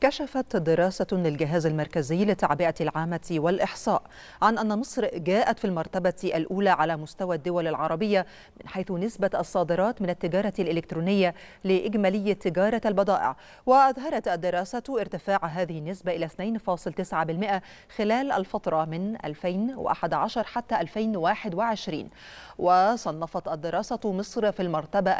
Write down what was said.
كشفت دراسة للجهاز المركزي للتعبئة العامة والإحصاء عن أن مصر جاءت في المرتبة الأولى على مستوى الدول العربية من حيث نسبة الصادرات من التجارة الإلكترونية لإجمالي تجارة البضائع وأظهرت الدراسة ارتفاع هذه النسبة إلى 2.9% خلال الفترة من 2011 حتى 2021 وصنفت الدراسة مصر في المرتبة